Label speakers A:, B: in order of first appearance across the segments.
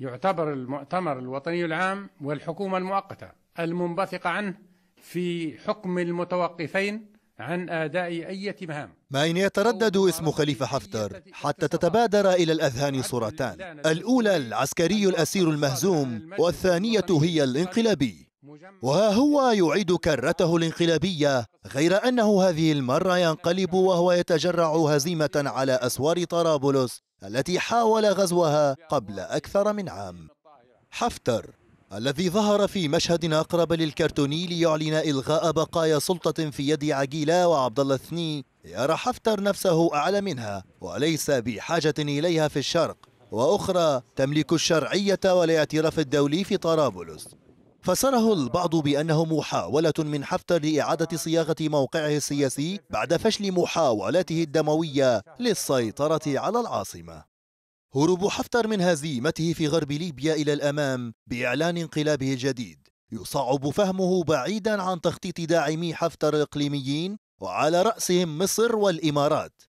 A: يعتبر المؤتمر الوطني العام والحكومة المؤقتة المنبثقة عنه في حكم المتوقفين عن أداء أي مهام ما إن يتردد اسم خليفة حفتر حتى تتبادر إلى الأذهان صورتان الأولى العسكري الأسير المهزوم والثانية هي الانقلابي وها هو يعيد كرته الانقلابية غير أنه هذه المرة ينقلب وهو يتجرع هزيمة على أسوار طرابلس التي حاول غزوها قبل أكثر من عام حفتر الذي ظهر في مشهد أقرب للكرتوني ليعلن إلغاء بقايا سلطة في يد عقيلة وعبد الله الثني يرى حفتر نفسه أعلى منها وليس بحاجة إليها في الشرق وأخرى تملك الشرعية والاعتراف الدولي في طرابلس فسره البعض بأنه محاولة من حفتر لإعادة صياغة موقعه السياسي بعد فشل محاولاته الدموية للسيطرة على العاصمة هروب حفتر من هزيمته في غرب ليبيا إلى الأمام بإعلان انقلابه الجديد يصعب فهمه بعيدا عن تخطيط داعمي حفتر الإقليميين وعلى رأسهم مصر والإمارات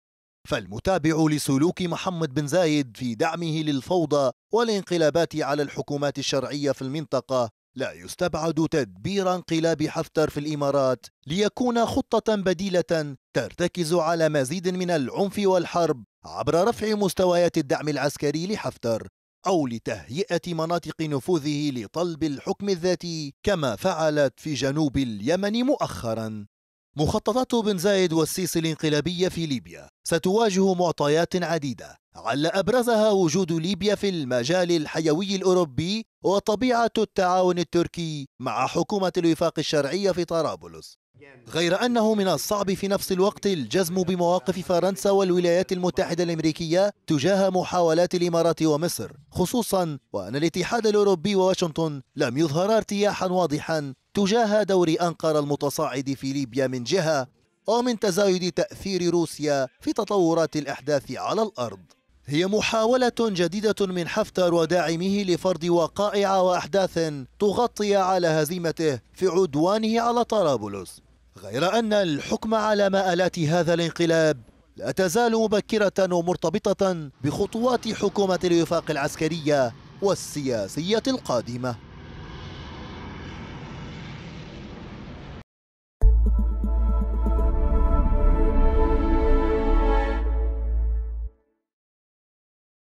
A: فالمتابع لسلوك محمد بن زايد في دعمه للفوضى والانقلابات على الحكومات الشرعية في المنطقة لا يستبعد تدبير انقلاب حفتر في الامارات ليكون خطه بديله ترتكز على مزيد من العنف والحرب عبر رفع مستويات الدعم العسكري لحفتر او لتهيئه مناطق نفوذه لطلب الحكم الذاتي كما فعلت في جنوب اليمن مؤخرا مخططات بن زايد والسيسي الانقلابيه في ليبيا ستواجه معطيات عديده عل أبرزها وجود ليبيا في المجال الحيوي الأوروبي وطبيعة التعاون التركي مع حكومة الوفاق الشرعية في طرابلس غير أنه من الصعب في نفس الوقت الجزم بمواقف فرنسا والولايات المتحدة الأمريكية تجاه محاولات الإمارات ومصر خصوصا وأن الاتحاد الأوروبي وواشنطن لم يظهرا ارتياحا واضحا تجاه دور أنقرة المتصاعد في ليبيا من جهة ومن تزايد تأثير روسيا في تطورات الأحداث على الأرض هي محاولة جديدة من حفتر وداعميه لفرض وقائع وأحداث تغطي على هزيمته في عدوانه على طرابلس غير أن الحكم على مآلات هذا الانقلاب لا تزال مبكرة ومرتبطة بخطوات حكومة الوفاق العسكرية والسياسية القادمة